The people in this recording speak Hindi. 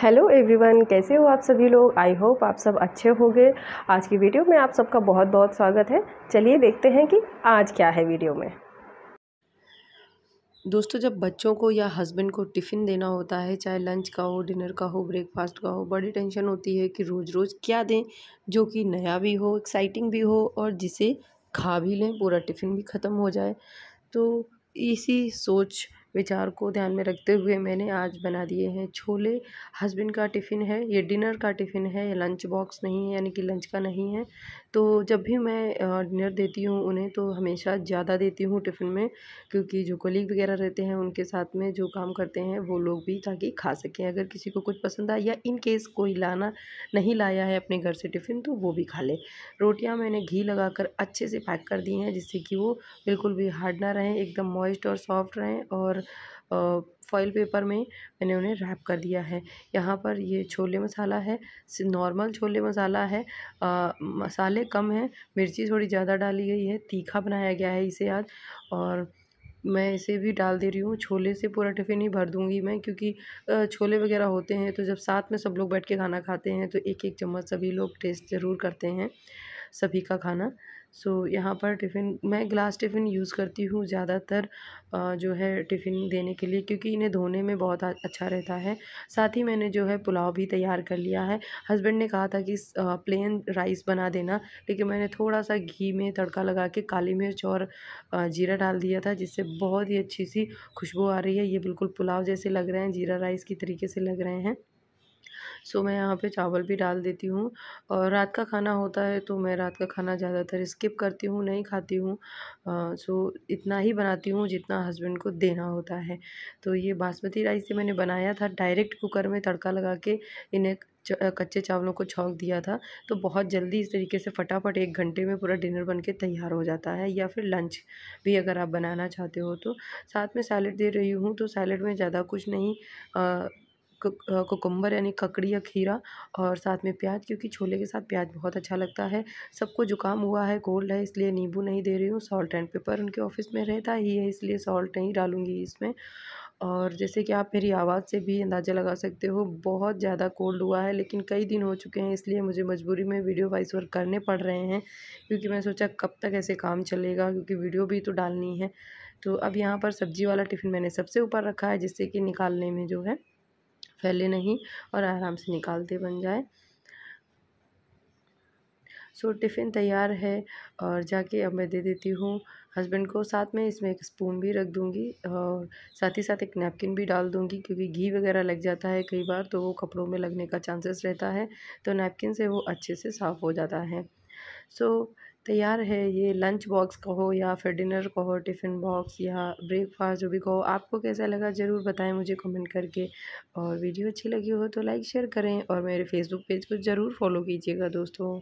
हेलो एवरीवन कैसे हो आप सभी लोग आई होप आप सब अच्छे होंगे आज की वीडियो में आप सबका बहुत बहुत स्वागत है चलिए देखते हैं कि आज क्या है वीडियो में दोस्तों जब बच्चों को या हस्बैंड को टिफ़िन देना होता है चाहे लंच का हो डिनर का हो ब्रेकफास्ट का हो बड़ी टेंशन होती है कि रोज़ रोज़ क्या दें जो कि नया भी हो एक्साइटिंग भी हो और जिसे खा भी लें पूरा टिफ़िन भी ख़त्म हो जाए तो इसी सोच विचार को ध्यान में रखते हुए मैंने आज बना दिए हैं छोले हस्बैंड का टिफ़िन है ये डिनर का टिफ़िन है लंच बॉक्स नहीं है यानी कि लंच का नहीं है तो जब भी मैं डिनर देती हूँ उन्हें तो हमेशा ज़्यादा देती हूँ टिफ़िन में क्योंकि जो कलीग वगैरह रहते हैं उनके साथ में जो काम करते हैं वो लोग भी ताकि खा सकें अगर किसी को कुछ पसंद आए या इन केस कोई लाना नहीं लाया है अपने घर से टिफ़िन तो वो भी खा ले रोटियाँ मैंने घी लगा अच्छे से पैक कर दी हैं जिससे कि वो बिल्कुल भी हार्ड ना रहें एकदम मॉइस्ट और सॉफ्ट रहें और फॉइल पेपर में मैंने उन्हें रैप कर दिया है यहाँ पर ये छोले मसाला है नॉर्मल छोले मसाला है मसाले कम हैं मिर्ची थोड़ी ज़्यादा डाली गई है तीखा बनाया गया है इसे आज और मैं इसे भी डाल दे रही हूँ छोले से पूरा टिफ़िन ही भर दूँगी मैं क्योंकि छोले वगैरह होते हैं तो जब साथ में सब लोग बैठ के खाना खाते हैं तो एक एक चम्मच सभी लोग टेस्ट ज़रूर करते हैं सभी का खाना सो so, यहाँ पर टिफ़िन मैं ग्लास टिफ़िन यूज़ करती हूँ ज़्यादातर जो है टिफ़िन देने के लिए क्योंकि इन्हें धोने में बहुत अच्छा रहता है साथ ही मैंने जो है पुलाव भी तैयार कर लिया है हस्बैंड ने कहा था कि प्लेन राइस बना देना लेकिन मैंने थोड़ा सा घी में तड़का लगा के काली मिर्च और जीरा डाल दिया था जिससे बहुत ही अच्छी सी खुशबू आ रही है ये बिल्कुल पुलाव जैसे लग रहे हैं जीरा राइस की तरीके से लग रहे हैं सो मैं यहाँ पे चावल भी डाल देती हूँ और रात का खाना होता है तो मैं रात का खाना ज़्यादातर स्किप करती हूँ नहीं खाती हूँ सो इतना ही बनाती हूँ जितना हस्बैंड को देना होता है तो ये बासमती राइस से मैंने बनाया था डायरेक्ट कुकर में तड़का लगा के इन्हें कच्चे चावलों को छोंक दिया था तो बहुत जल्दी इस तरीके से फटाफट एक घंटे में पूरा डिनर बन के तैयार हो जाता है या फिर लंच भी अगर आप बनाना चाहते हो तो साथ में सैलड दे रही हूँ तो सैलड में ज़्यादा कुछ नहीं आ, कुकुम्बर यानी ककड़ी या खीरा और साथ में प्याज क्योंकि छोले के साथ प्याज बहुत अच्छा लगता है सबको ज़ुकाम हुआ है कोल्ड है इसलिए नींबू नहीं दे रही हूँ सॉल्ट एंड पेपर उनके ऑफिस में रहता ही है इसलिए सॉल्ट नहीं डालूँगी इसमें और जैसे कि आप मेरी आवाज़ से भी अंदाज़ा लगा सकते हो बहुत ज़्यादा कोल्ड हुआ है लेकिन कई दिन हो चुके हैं इसलिए मुझे मजबूरी में वीडियो वाइस वर्क करने पड़ रहे हैं क्योंकि मैं सोचा कब तक ऐसे काम चलेगा क्योंकि वीडियो भी तो डालनी है तो अब यहाँ पर सब्ज़ी वाला टिफ़िन मैंने सबसे ऊपर रखा है जिससे कि निकालने में जो है फैले नहीं और आराम से निकालते बन जाए सो टिफ़िन तैयार है और जाके अब मैं दे देती हूँ हस्बैंड को साथ में इसमें एक स्पून भी रख दूँगी और साथ ही साथ एक नैपकिन भी डाल दूँगी क्योंकि घी वगैरह लग जाता है कई बार तो वो कपड़ों में लगने का चांसेस रहता है तो नैपकिन से वो अच्छे से साफ़ हो जाता है सो so, तैयार तो है ये लंच बॉक्स कहो या फिर डिनर कहो टिफ़िन बॉक्स या ब्रेकफास्ट जो भी कहो आपको कैसा लगा ज़रूर बताएं मुझे कमेंट करके और वीडियो अच्छी लगी हो तो लाइक शेयर करें और मेरे फेसबुक पेज को ज़रूर फॉलो कीजिएगा दोस्तों